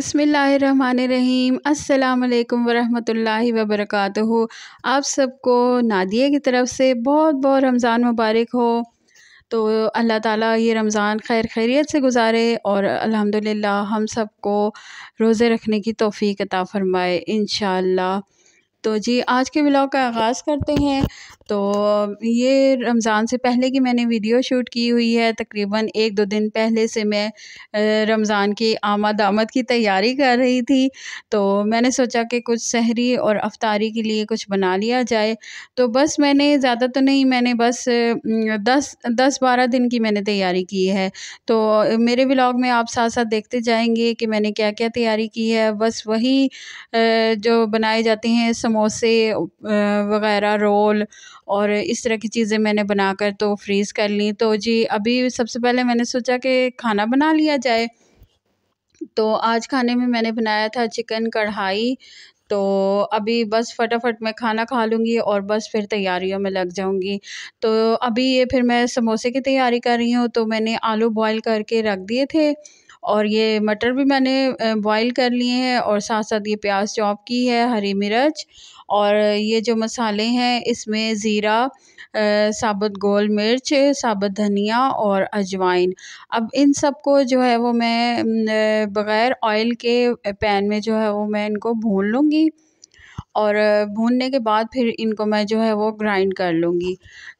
बसमीम् अल्लाम वरहमतुल्लाहि वबरक़ आप सबको नादिया की तरफ से बहुत बहुत रमज़ान मुबारक हो तो अल्लाह ताला ये रमज़ान खैर खैरियत से गुजारे और अल्हम्दुलिल्लाह हम सबको रोज़े रखने की तोफ़ी अता फ़रमाए इन तो जी आज के ब्लॉग का आगाज़ करते हैं तो ये रमज़ान से पहले की मैंने वीडियो शूट की हुई है तकरीबन एक दो दिन पहले से मैं रमज़ान की आमद आमद की तैयारी कर रही थी तो मैंने सोचा कि कुछ सहरी और अफ्तारी के लिए कुछ बना लिया जाए तो बस मैंने ज़्यादा तो नहीं मैंने बस दस दस बारह दिन की मैंने तैयारी की है तो मेरे ब्लॉग में आप साथ साथ देखते जाएंगे कि मैंने क्या क्या तैयारी की है बस वही जो बनाए जाते हैं समोसे वगैरह रोल और इस तरह की चीज़ें मैंने बनाकर तो फ्रीज़ कर ली तो जी अभी सबसे पहले मैंने सोचा कि खाना बना लिया जाए तो आज खाने में मैंने बनाया था चिकन कढ़ाई तो अभी बस फटाफट मैं खाना खा लूँगी और बस फिर तैयारियों में लग जाऊँगी तो अभी ये फिर मैं समोसे की तैयारी कर रही हूँ तो मैंने आलू बॉईल करके रख दिए थे और ये मटर भी मैंने बॉईल कर लिए हैं और साथ साथ ये प्याज चॉप की है हरी मिर्च और ये जो मसाले हैं इसमें ज़ीरा साबुत गोल मिर्च साबुत धनिया और अजवाइन अब इन सब को जो है वो मैं बग़ैर ऑयल के पैन में जो है वो मैं इनको भून लूँगी और भूनने के बाद फिर इनको मैं जो है वो ग्राइंड कर लूँगी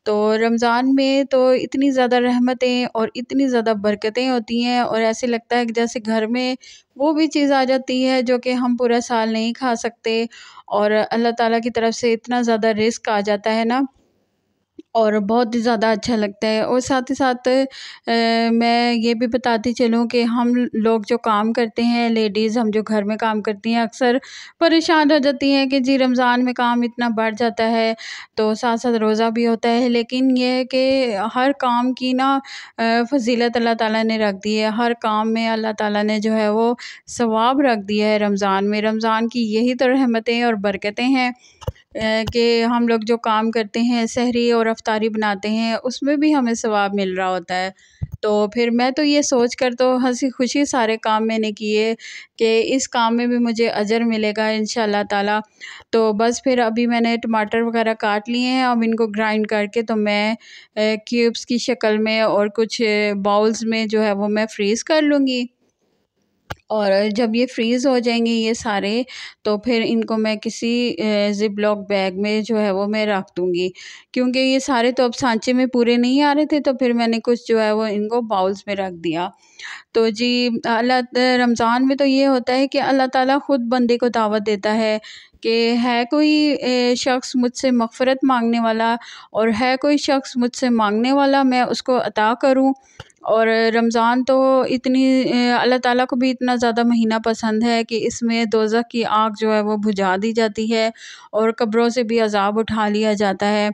तो रमज़ान में तो इतनी ज़्यादा रहमतें और इतनी ज़्यादा बरकतें होती हैं और ऐसे लगता है कि जैसे घर में वो भी चीज़ आ जाती है जो कि हम पूरा साल नहीं खा सकते और अल्लाह ताला की तरफ से इतना ज़्यादा रिस्क आ जाता है ना और बहुत ही ज़्यादा अच्छा लगता है और साथ ही साथ मैं ये भी बताती चलूँ कि हम लोग जो काम करते हैं लेडीज़ हम जो घर में काम करती हैं अक्सर परेशान हो जाती हैं कि जी रमज़ान में काम इतना बढ़ जाता है तो साथ साथ रोज़ा भी होता है लेकिन ये है कि हर काम की ना फजीलत अल्लाह ताला ने रख दी है हर काम में अल्लाह ताला ने जो है वो सवाब रख दिया है रमज़ान में रमज़ान की यही तो रहमतें और बरकतें हैं कि हम लोग जो काम करते हैं सहरी और अफ्तारी बनाते हैं उसमें भी हमें सवाब मिल रहा होता है तो फिर मैं तो ये सोच कर तो हंसी खुशी सारे काम मैंने किए कि इस काम में भी मुझे अजर मिलेगा इन ताला तो बस फिर अभी मैंने टमाटर वगैरह काट लिए हैं अब इनको ग्राइंड करके तो मैं क्यूब्स की शक्ल में और कुछ बाउल्स में जो है वो मैं फ्रीज़ कर लूँगी और जब ये फ्रीज़ हो जाएंगे ये सारे तो फिर इनको मैं किसी ज़िप लॉक बैग में जो है वो मैं रख दूँगी क्योंकि ये सारे तो अब सांचे में पूरे नहीं आ रहे थे तो फिर मैंने कुछ जो है वो इनको बाउल्स में रख दिया तो जी अल्लाह रमज़ान में तो ये होता है कि अल्लाह ताला ख़ुद बंदे को दावत देता है कि है कोई शख्स मुझसे मफ़रत मांगने वाला और है कोई शख्स मुझसे मांगने वाला मैं उसको अता करूँ और रमज़ान तो इतनी अल्लाह ताला को भी इतना ज़्यादा महीना पसंद है कि इसमें दोज़ा की आग जो है वो बुझा दी जाती है और कब्रों से भी अजाब उठा लिया जाता है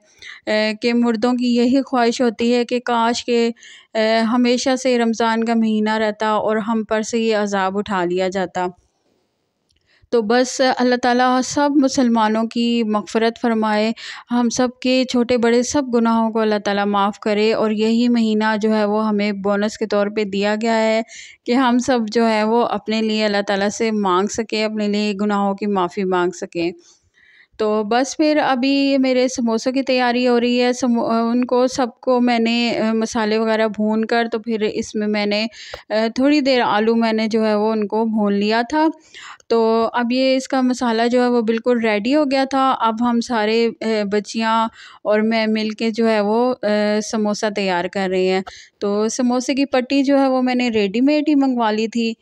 कि मुर्दों की यही ख्वाहिश होती है कि काश के हमेशा से रमज़ान का महीना रहता और हम पर से ये अजाब उठा लिया जाता तो बस अल्लाह ताला सब मुसलमानों की मगफ़रत फ़रमाए हम सब के छोटे बड़े सब गुनाहों को अल्लाह ताला माफ़ करे और यही महीना जो है वो हमें बोनस के तौर पे दिया गया है कि हम सब जो है वो अपने लिए अल्लाह ताला से मांग सकें अपने लिए गुनाहों की माफ़ी मांग सकें तो बस फिर अभी मेरे समोसों की तैयारी हो रही है समो उनको सबको मैंने मसाले वगैरह भून कर तो फिर इसमें मैंने थोड़ी देर आलू मैंने जो है वो उनको भून लिया था तो अब ये इसका मसाला जो है वो बिल्कुल रेडी हो गया था अब हम सारे बच्चियाँ और मैं मिल के जो है वो समोसा तैयार कर रही हैं तो समोसे की पट्टी जो है वो मैंने रेडीमेड ही मंगवा ली थी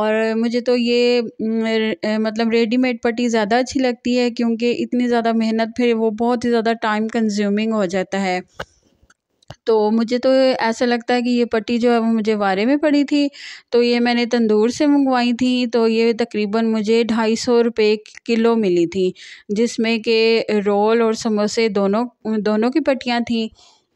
और मुझे तो ये मतलब रेडीमेड पट्टी ज़्यादा अच्छी लगती है क्योंकि इतनी ज़्यादा मेहनत फिर वो बहुत ही ज़्यादा टाइम कंज्यूमिंग हो जाता है तो मुझे तो ऐसा लगता है कि ये पट्टी जो है वो मुझे वारे में पड़ी थी तो ये मैंने तंदूर से मंगवाई थी तो ये तकरीबन मुझे ढाई सौ रुपये किलो मिली थी जिसमें के रोल और समोसे दोनों दोनों की पट्टियाँ थीं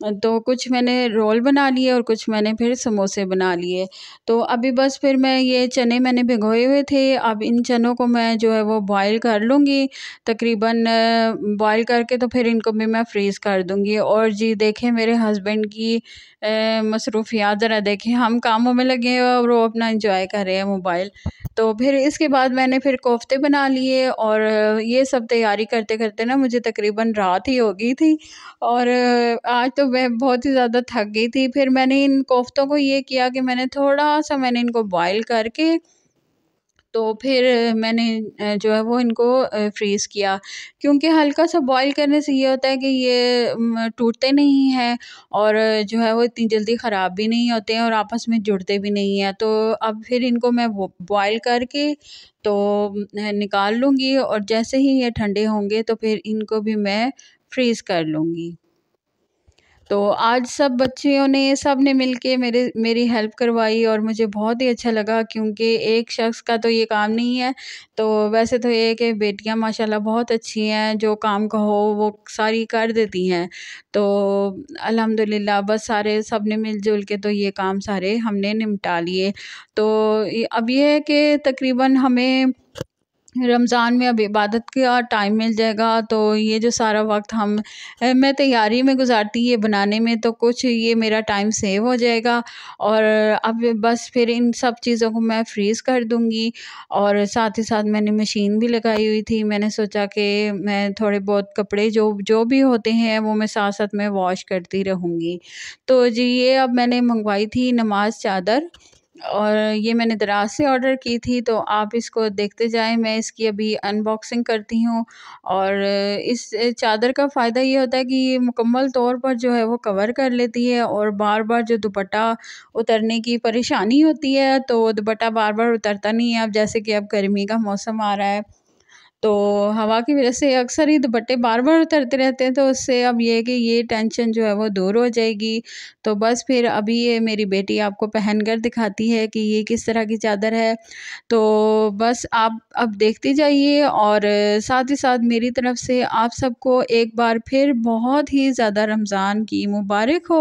तो कुछ मैंने रोल बना लिए और कुछ मैंने फिर समोसे बना लिए तो अभी बस फिर मैं ये चने मैंने भिगोए हुए थे अब इन चनों को मैं जो है वो बॉईल कर लूँगी तकरीबन बॉईल करके तो फिर इनको भी मैं फ्रीज़ कर दूँगी और जी देखें मेरे हस्बैंड की मसरूफियात ज़रा देखें हम कामों में लगे हैं और वो अपना इंजॉय कर रहे हैं मोबाइल तो फिर इसके बाद मैंने फिर कोफ्ते बना लिए और ये सब तैयारी करते करते ना मुझे तकरीबन रात ही हो गई थी और आज तो मैं बहुत ही ज़्यादा थक गई थी फिर मैंने इन कोफ्तों को ये किया कि मैंने थोड़ा सा मैंने इनको बॉयल करके तो फिर मैंने जो है वो इनको फ्रीज़ किया क्योंकि हल्का सा बॉईल करने से ये होता है कि ये टूटते नहीं हैं और जो है वो इतनी जल्दी ख़राब भी नहीं होते हैं और आपस में जुड़ते भी नहीं हैं तो अब फिर इनको मैं बॉईल करके तो निकाल लूँगी और जैसे ही ये ठंडे होंगे तो फिर इनको भी मैं फ्रीज़ कर लूँगी तो आज सब बच्चियों ने सब ने मिल के मेरे मेरी हेल्प करवाई और मुझे बहुत ही अच्छा लगा क्योंकि एक शख्स का तो ये काम नहीं है तो वैसे तो ये कि बेटियां माशाल्लाह बहुत अच्छी हैं जो काम कहो वो सारी कर देती हैं तो अल्हम्दुलिल्लाह बस सारे सब ने मिलजुल के तो ये काम सारे हमने निपटा लिए तो अब ये है कि तकरीबन हमें रमज़ान में अब इबादत का टाइम मिल जाएगा तो ये जो सारा वक्त हम मैं तैयारी में गुजारती ये बनाने में तो कुछ ये मेरा टाइम सेव हो जाएगा और अब बस फिर इन सब चीज़ों को मैं फ्रीज़ कर दूँगी और साथ ही साथ मैंने मशीन भी लगाई हुई थी मैंने सोचा कि मैं थोड़े बहुत कपड़े जो जो भी होते हैं वो मैं साथ साथ में वॉश करती रहूँगी तो जी ये अब मैंने मंगवाई थी नमाज चादर और ये मैंने दराज से ऑर्डर की थी तो आप इसको देखते जाएं मैं इसकी अभी अनबॉक्सिंग करती हूँ और इस चादर का फ़ायदा ये होता है कि ये मुकम्मल तौर पर जो है वो कवर कर लेती है और बार बार जो दुपट्टा उतरने की परेशानी होती है तो दुपट्टा बार बार उतरता नहीं है अब जैसे कि अब गर्मी का मौसम आ रहा है तो हवा की वजह से अक्सर ही दुपट्टे बार बार उतरते रहते हैं तो उससे अब ये है कि ये टेंशन जो है वो दूर हो जाएगी तो बस फिर अभी ये मेरी बेटी आपको पहन कर दिखाती है कि ये किस तरह की चादर है तो बस आप अब देखते जाइए और साथ ही साथ मेरी तरफ से आप सबको एक बार फिर बहुत ही ज़्यादा रमज़ान की मुबारक हो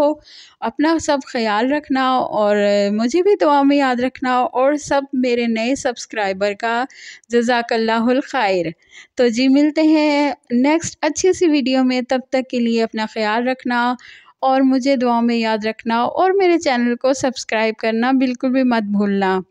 अपना सब ख्याल रखना और मुझे भी दुआ में याद रखना और सब मेरे नए सब्सक्राइबर का जजाकल्ला फिर तो जी मिलते हैं नेक्स्ट अच्छी सी वीडियो में तब तक के लिए अपना ख्याल रखना और मुझे दुआ में याद रखना और मेरे चैनल को सब्सक्राइब करना बिल्कुल भी मत भूलना